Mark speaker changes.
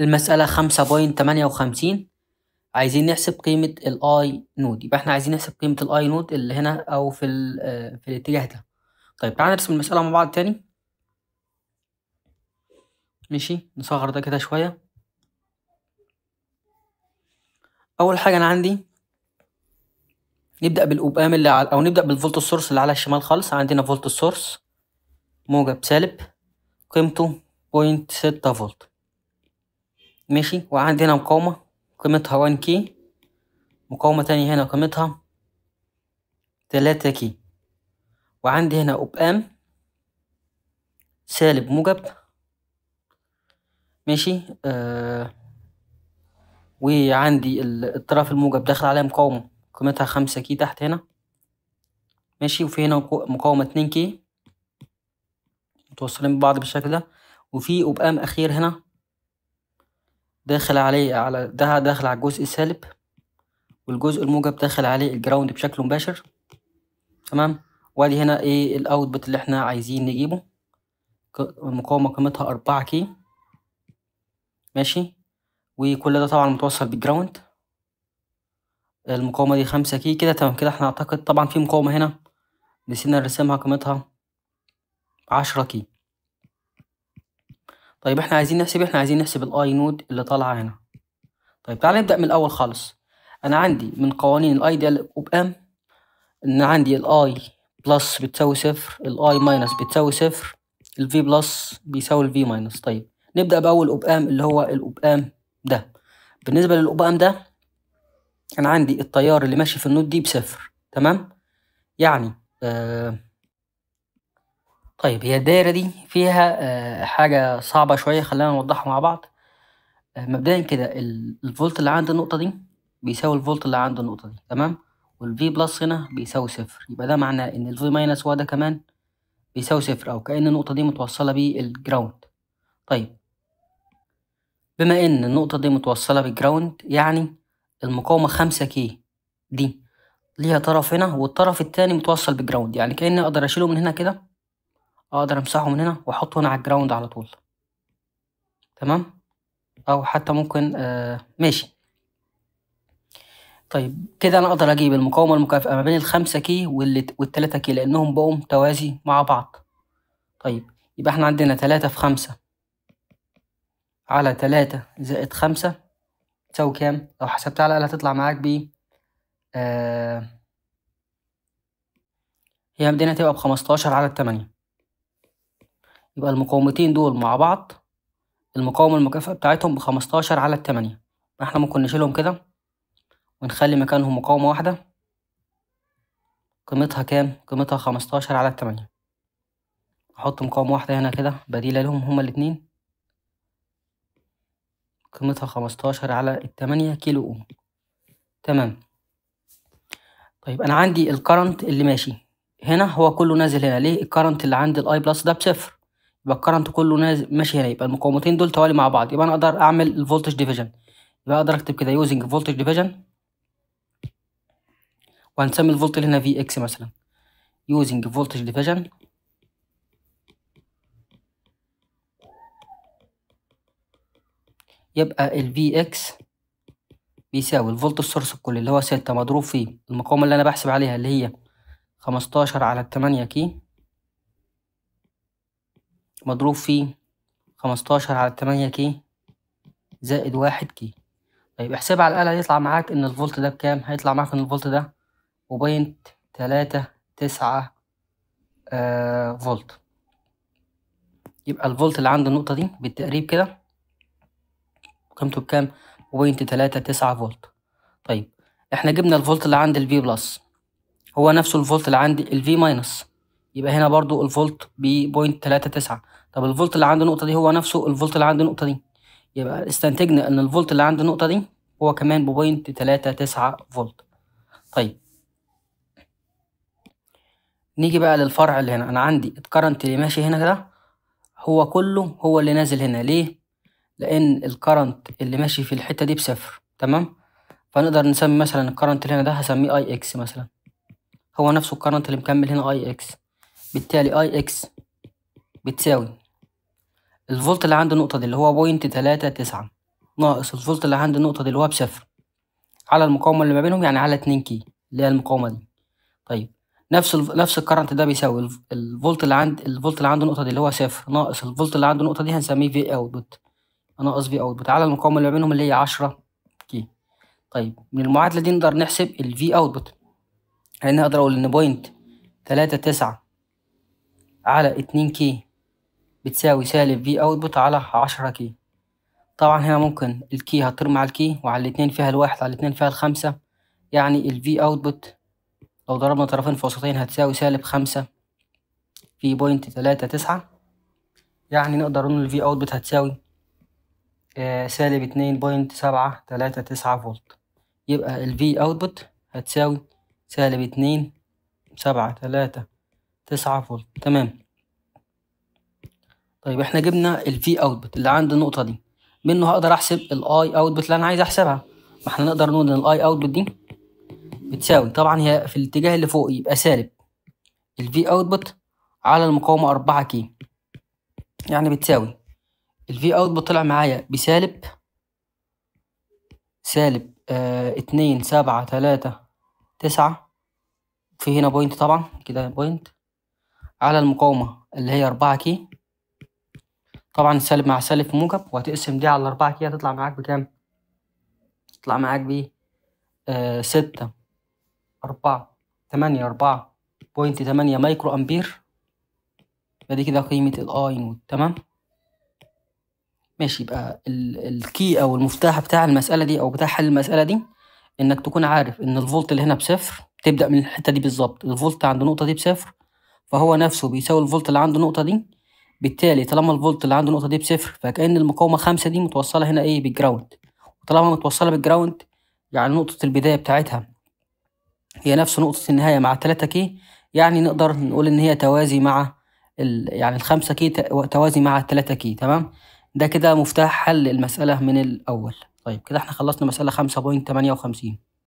Speaker 1: المسألة خمسة بوينت تمانية وخمسين عايزين نحسب قيمة الاي نود يبقى احنا عايزين نحسب قيمة الاي نود اللي هنا او في آه، في الاتجاه ده طيب تعالى نرسم المسألة مع بعض تاني ماشي نصغر ده كده شوية أول حاجة أنا عندي نبدأ بالأوبام اللي على أو نبدأ بالفولت السورس اللي على الشمال خالص عندنا فولت السورس موجب سالب قيمته بوينت ستة فولت ماشي وعندي هنا مقاومة قيمتها وان كي مقاومة تانية هنا قيمتها تلاتة كي وعندي هنا أوب أم سالب موجب ماشي آه وعندي الطرف الموجب داخل عليه مقاومة قيمتها خمسة كي تحت هنا ماشي وفي هنا مقاومة اتنين كي متوصلين ببعض بالشكل ده وفي أم أخير هنا داخل عليه على ده داخل على الجزء السالب والجزء الموجب داخل عليه الجراوند بشكل مباشر تمام وادي هنا ايه الاوتبوت اللي احنا عايزين نجيبه المقاومه قيمتها اربعة كي ماشي وكل ده طبعا متوصل بالجراوند المقاومه دي خمسة كي كده تمام كده احنا اعتقد طبعا في مقاومه هنا نسينا نرسمها قيمتها عشرة كي طيب احنا عايزين نحسب احنا عايزين نحسب الاي نود اللي طالعه هنا طيب تعالى نبدا من الاول خالص انا عندي من قوانين الايديال اوب ام ان عندي الاي بلس بتساوي صفر الاي ماينس بتساوي صفر الفي بلس بيساوي الفي ماينس طيب نبدا باول اوب ام اللي هو الاوب ام ده بالنسبه للاوب ام ده انا عندي التيار اللي ماشي في النود دي بصفر تمام يعني آه طيب هي الدايرة دي فيها آه، حاجة صعبة شوية خلينا نوضحها مع بعض آه، مبدئيا كده الفولت اللي عند النقطة دي بيساوي الفولت اللي عند النقطة دي تمام والفي بلس هنا بيساوي صفر يبقى ده معناه إن الفي ماينس هو ده كمان بيساوي صفر أو كأن النقطة دي متوصلة بالجراوند طيب بما إن النقطة دي متوصلة بالجراوند يعني المقاومة خمسة كي دي ليها طرف هنا والطرف التاني متوصل بالجراوند يعني كأني أقدر أشيله من هنا كده اقدر امسحه من هنا واحطه هنا على الجراوند على طول تمام او حتى ممكن آه ماشي طيب كده انا اقدر اجيب المقاومه المكافئه ما بين الخمسة كي والتلاتة كي لانهم بقوا متوازي مع بعض طيب يبقى احنا عندنا تلاتة في خمسة على تلاتة زائد خمسة تساوي كام لو حسبتها على الاقل هتطلع معاك ب آه هي مدينة تبقى بخمستاشر على التمانية يبقى المقاومتين دول مع بعض المقاومة المكافئة بتاعتهم بخمستاشر على التمانية احنا ممكن نشيلهم كده ونخلي مكانهم مقاومة واحدة قيمتها كام؟ قيمتها خمستاشر على التمانية أحط مقاومة واحدة هنا كده بديلة لهم هما الاتنين قيمتها خمستاشر على التمانية كيلو أوم تمام طيب أنا عندي الكرنت اللي ماشي هنا هو كله نازل هنا ليه الكرنت اللي عند الأي بلس ده بصفر الكرنت كله نازل ماشي هنا يبقى المقاومتين دول توالي مع بعض يبقى انا اقدر اعمل الفولتج ديفيجن يبقى اقدر اكتب كده يوزنج فولتج ديفيجن وهنسمي الفولت اللي هنا في اكس مثلا يوزنج فولتج ديفيجن يبقى ال في اكس بيساوي الفولت السورس الكلي اللي هو ستة مضروب في المقاومة اللي أنا بحسب عليها اللي هي خمستاشر على التمانية كي مضروب في خمستاشر على تمانية كي زائد واحد كي طيب احسبها على الآلة هيطلع معاك إن الفولت ده بكام هيطلع معاك إن الفولت ده وبينت تلاتة تسعة آه فولت يبقى الفولت اللي عند النقطة دي بالتقريب كده قيمته بكام وبينت تلاتة تسعة فولت طيب احنا جبنا الفولت اللي عند الفي بلس هو نفسه الفولت اللي عند الفي ماينس يبقى هنا برضو الفولت ب 0.39 طب الفولت اللي عند النقطة دي هو نفسه الفولت اللي عند النقطة دي يبقى استنتجنا ان الفولت اللي عند النقطة دي هو كمان ب 0.39 فولت طيب نيجي بقى للفرع اللي هنا انا عندي الكرنت اللي ماشي هنا كده هو كله هو اللي نازل هنا ليه لان الكرنت اللي ماشي في الحته دي بصفر تمام فنقدر نسمي مثلا الكرنت اللي هنا ده هسميه اي اكس مثلا هو نفسه الكرنت اللي مكمل هنا اي اكس بالتالي اي اكس بتساوي الفولت اللي عند النقطة دي اللي هو بوينت تلاتة تسعة ناقص الفولت اللي عند النقطة دي اللي هو بصفر على المقاومة اللي ما بينهم يعني على اتنين كي اللي هي المقاومة دي طيب نفس ال... نفس الكرنت ده بيساوي الفولت اللي عند الفولت اللي عند النقطة دي اللي هو صفر ناقص الفولت اللي عند النقطة دي هنسميه في اوتبوت ناقص في اوتبوت على المقاومة اللي ما بينهم اللي هي عشرة كي طيب من المعادلة دي نقدر نحسب الفي اوتبوت يعني اقدر اقول ان بوينت تلاتة تسعة علي اتنين كي بتساوي سالب في اوتبوت علي عشرة كي طبعا هنا ممكن الكي هتطير مع الكي وعلى الاتنين فيها الواحد على الاتنين فيها الخمسة يعني الفي اوتبوت لو ضربنا طرفين في وسطين هتساوي سالب خمسة في بوينت تلاتة تسعة يعني نقدر نقول الفي اوتبوت هتساوي آه، سالب اتنين بوينت سبعة تلاتة تسعة فولت يبقى الفي اوتبوت هتساوي سالب اتنين سبعة تلاتة تسعة فولت تمام طيب احنا جبنا الفي اوتبوت اللي عند النقطه دي منه هقدر احسب اي اوتبوت اللي انا عايز احسبها ما احنا نقدر نقول ان اي اوتبوت دي بتساوي طبعا هي في الاتجاه اللي فوق يبقى سالب الفي اوتبوت على المقاومه 4 كي يعني بتساوي الفي اوتبوت طلع معايا بسالب سالب آه، اتنين سبعة تلاتة تسعة في هنا بوينت طبعا كده بوينت على المقاومة اللي هي أربعة كي طبعا السالب مع سالب موجب وهتقسم دي على أربعة كي هتطلع معاك بكام؟ تطلع معاك ب آه ستة أربعة تمانية أربعة بوينت تمانية مايكرو أمبير يبقى دي كده قيمة الأي نود تمام؟ ماشي يبقى الكي أو المفتاح بتاع المسألة دي أو بتاع حل المسألة دي إنك تكون عارف إن الفولت اللي هنا بصفر تبدأ من الحتة دي بالظبط الفولت عند النقطة دي بصفر فهو نفسه بيساوي الفولت اللي عنده النقطه دي بالتالي طالما الفولت اللي عنده النقطه دي بصفر فكأن المقاومه خمسة دي متوصله هنا ايه بالجراوند وطالما متوصله بالجراوند يعني نقطه البدايه بتاعتها هي نفس نقطه النهايه مع 3 كي يعني نقدر نقول ان هي توازي مع ال... يعني الخمسة كي توازي مع التلاتة كي تمام ده كده مفتاح حل المسألة من الأول طيب كده احنا خلصنا مسألة خمسة بوينت تمانية وخمسين